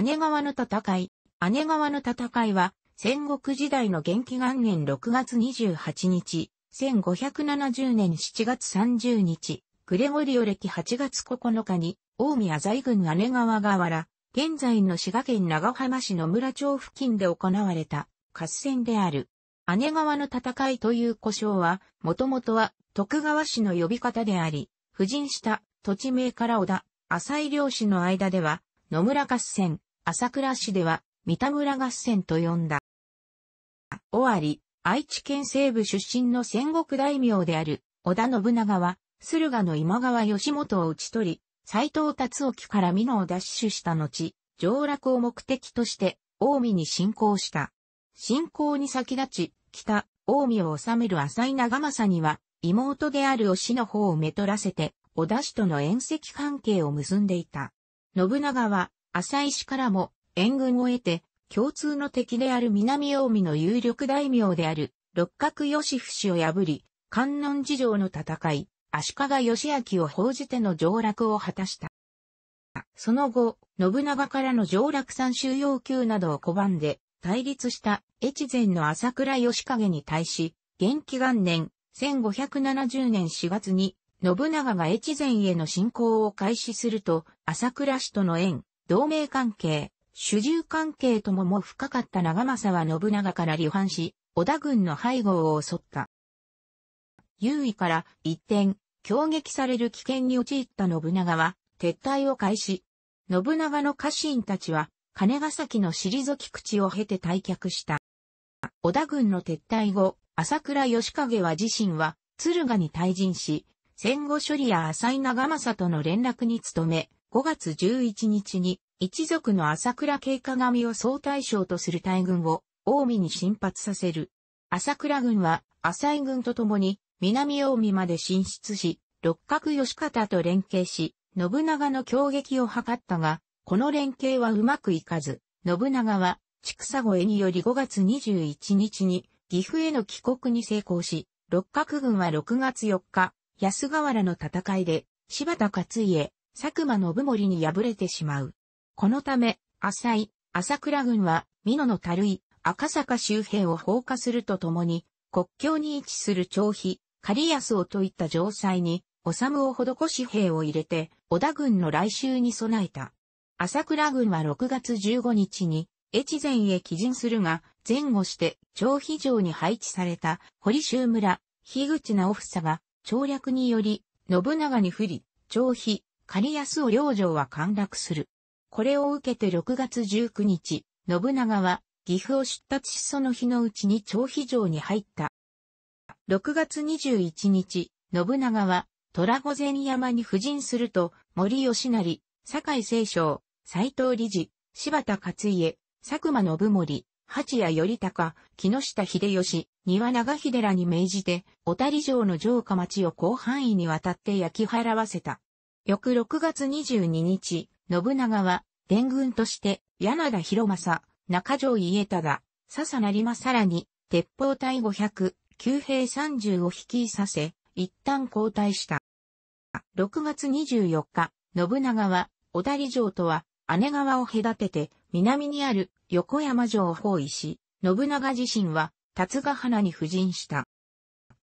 姉川の戦い。姉川の戦いは、戦国時代の元気元年6月28日、1570年7月30日、グレゴリオ歴8月9日に、大宮在軍姉川河原、現在の滋賀県長浜市野村町付近で行われた合戦である。姉川の戦いという呼称は、もともとは徳川氏の呼び方であり、婦人した土地名から織田、浅井漁師の間では、野村合戦、朝倉市では、三田村合戦と呼んだ。尾張、愛知県西部出身の戦国大名である、織田信長は、駿河の今川義元を討ち取り、斎藤達興から美濃を奪取した後、上洛を目的として、近江に侵攻した。侵攻に先立ち、北、近江を治める浅井長政には、妹であるおしの方をめとらせて、織田氏との縁石関係を結んでいた。信長は、浅石からも援軍を得て、共通の敵である南近江の有力大名である六角義伏氏を破り、観音寺城の戦い、足利義明を報じての上洛を果たした。その後、信長からの上洛参集要求などを拒んで、対立した越前の朝倉義景に対し、元気元年、1570年4月に、信長が越前への侵攻を開始すると、朝倉氏との縁、同盟関係、主従関係ともも深かった長政は信長から離反し、織田軍の背後を襲った。優位から一転、攻撃される危険に陥った信長は、撤退を開始。信長の家臣たちは、金ヶ崎の退き口を経て退却した。織田軍の撤退後、朝倉義景は自身は、鶴ヶに退陣し、戦後処理や浅井長政との連絡に努め、5月11日に一族の朝倉慶鏡を総大将とする大軍を近江に進発させる。朝倉軍は浅井軍と共に南近江まで進出し、六角義方と連携し、信長の強撃を図ったが、この連携はうまくいかず、信長は畜佐越により5月21日に岐阜への帰国に成功し、六角軍は6月4日、安河原の戦いで柴田勝家、佐久間信盛に敗れてしまう。このため、浅井、朝倉軍は、美濃の樽井、赤坂周辺を放火するとともに、国境に位置する長飛、狩安をといった城塞に、治を施し兵を入れて、織田軍の来襲に備えた。朝倉軍は6月15日に、越前へ帰陣するが、前後して、長飛城に配置された、堀州村、樋口直房が、調略により、信長に不利、長飛、狩安を領城は陥落する。これを受けて6月19日、信長は岐阜を出発しその日のうちに長飛城に入った。6月21日、信長は、虎御前山に布陣すると、森吉成、堺井清少、斎藤理事、柴田勝家、佐久間信盛、八谷頼高、木下秀吉、庭長秀らに命じて、小谷城の城下町を広範囲にわたって焼き払わせた。翌6月22日、信長は、伝軍として、柳田広政、中条家忠、笹成さらに、鉄砲隊500、旧兵30を率いさせ、一旦交代した。6月24日、信長は、小谷城とは、姉川を隔てて、南にある横山城を包囲し、信長自身は、辰ヶ花に布陣した。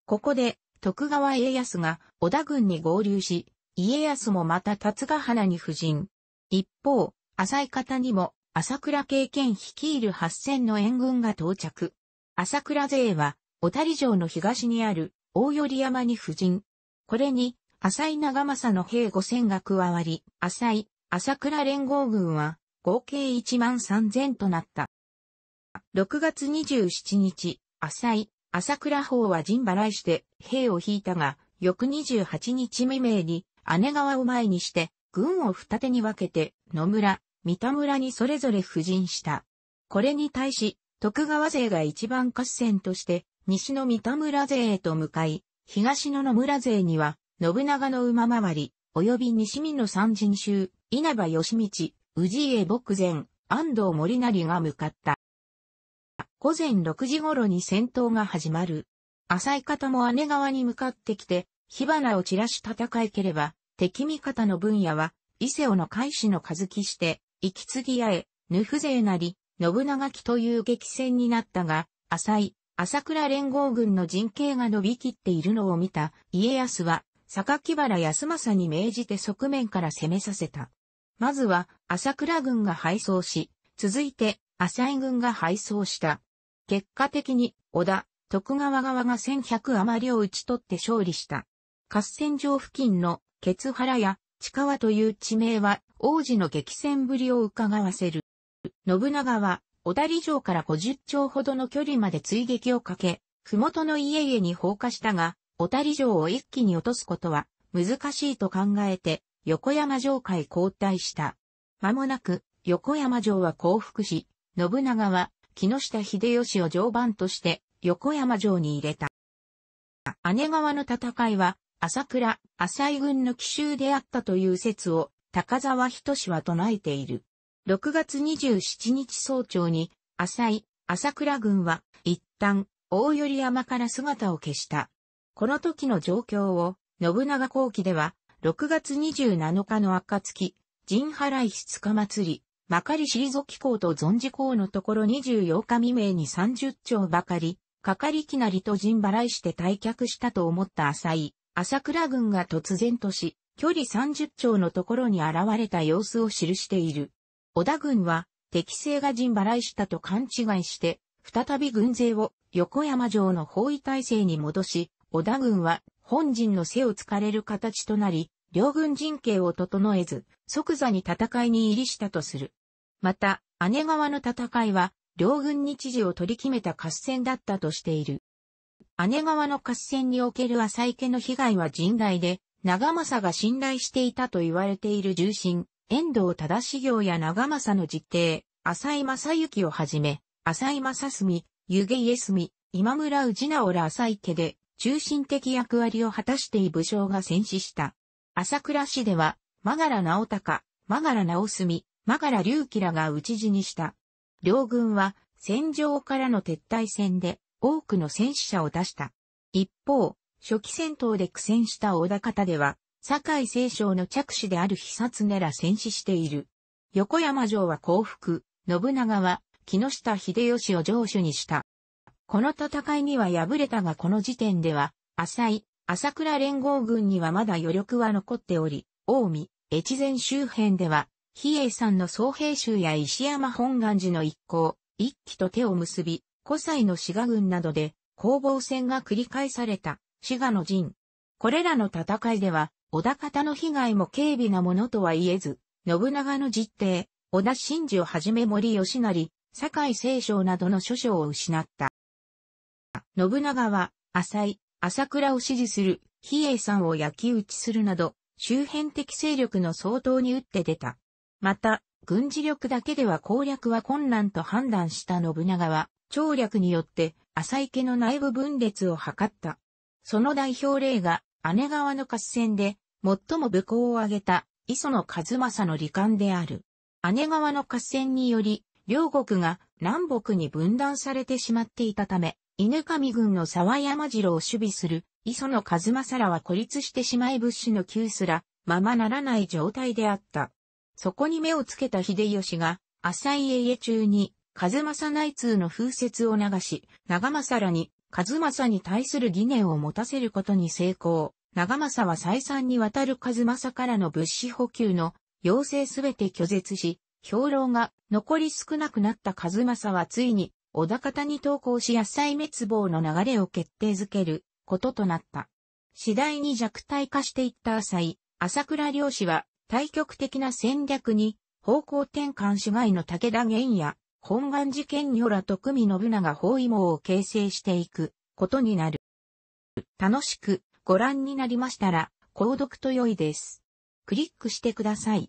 ここで、徳川家康が小田軍に合流し、家康もまた辰ヶ花に夫人。一方、浅い方にも、朝倉経験率いる8000の援軍が到着。朝倉勢は、小谷城の東にある、大寄山に夫人。これに、浅井長政の兵5000が加わり、浅井、朝倉連合軍は、合計1万3000となった。6月27日、浅井、朝倉方は陣払いして兵を引いたが、翌28日未明に姉川を前にして、軍を二手に分けて、野村、三田村にそれぞれ布陣した。これに対し、徳川勢が一番合戦として、西の三田村勢へと向かい、東の野村勢には、信長の馬回り、及び西見の三人衆、稲葉義道、氏家牧前、安藤森成が向かった。午前6時頃に戦闘が始まる。浅い方も姉川に向かってきて、火花を散らし戦いければ、敵味方の分野は、伊勢尾の開始の数きして、息継ぎ合え、ぬふぜなり、信長きという激戦になったが、浅い、朝倉連合軍の陣形が伸びきっているのを見た家康は、榊原康政に命じて側面から攻めさせた。まずは、朝倉軍が敗走し、続いて、浅井軍が敗走した。結果的に、織田、徳川側が1100余りを打ち取って勝利した。合戦場付近のケツ原や地川という地名は王子の激戦ぶりを伺わせる。信長は小谷城から50丁ほどの距離まで追撃をかけ、麓の家々に放火したが、小谷城を一気に落とすことは難しいと考えて、横山城へ交代した。間もなく、横山城は降伏し、信長は木下秀吉を常番として横山城に入れた。姉川の戦いは朝倉、浅井軍の奇襲であったという説を、高沢仁は唱えている。6月27日早朝に、浅井、朝倉軍は、一旦、大寄山から姿を消した。この時の状況を、信長後期では、6月27日の暁、神い二日祭り、まかりしりぞき校と存じ公のところ24日未明に30丁ばかり、かかりきなりと陣払いして退却したと思った浅井、朝倉軍が突然とし、距離30丁のところに現れた様子を記している。織田軍は、敵性が陣払いしたと勘違いして、再び軍勢を横山城の包囲体制に戻し、織田軍は本陣の背を突かれる形となり、両軍陣形を整えず、即座に戦いに入りしたとする。また、姉川の戦いは、両軍日時を取り決めた合戦だったとしている。姉川の合戦における浅井家の被害は甚大で、長政が信頼していたと言われている重臣、遠藤忠志行や長政の実弟、浅井正幸をはじめ、浅井正澄、湯気家澄、今村氏直ら浅井家で、中心的役割を果たしてい武将が戦死した。朝倉市では、マガ直隆、マガ直澄、マガ隆起らが討ち死にした。両軍は、戦場からの撤退戦で、多くの戦死者を出した。一方、初期戦闘で苦戦した大方では、堺清少の着手である久常ら戦死している。横山城は降伏、信長は木下秀吉を城主にした。この戦いには敗れたがこの時点では、浅井、朝倉連合軍にはまだ余力は残っており、近江、越前周辺では、比叡山の総兵衆や石山本願寺の一行、一騎と手を結び、古歳の滋賀軍などで攻防戦が繰り返された滋賀の陣。これらの戦いでは、織田方の被害も軽微なものとは言えず、信長の実弟、織田真嗣をはじめ森吉成、堺清少などの諸将を失った。信長は、浅井、朝倉を支持する、比叡山を焼き討ちするなど、周辺的勢力の総統に打って出た。また、軍事力だけでは攻略は困難と判断した信長は、調略によって浅池の内部分裂を図った。その代表例が姉川の合戦で最も武功を挙げた磯野和正の罹患である。姉川の合戦により両国が南北に分断されてしまっていたため、犬上軍の沢山城を守備する磯野和正らは孤立してしまい物資の急すらままならない状態であった。そこに目をつけた秀吉が浅井家中に風正内通の風説を流し、長政らに、風正に対する疑念を持たせることに成功。長政は再三にわたる風正からの物資補給の要請すべて拒絶し、兵糧が残り少なくなった風正はついに、小田方に投降し野菜滅亡の流れを決定づけることとなった。次第に弱体化していった浅井、朝倉良氏は対極的な戦略に方向転換し外の武田源也、本願寺県如ら徳美信長包囲網を形成していくことになる。楽しくご覧になりましたら、購読と良いです。クリックしてください。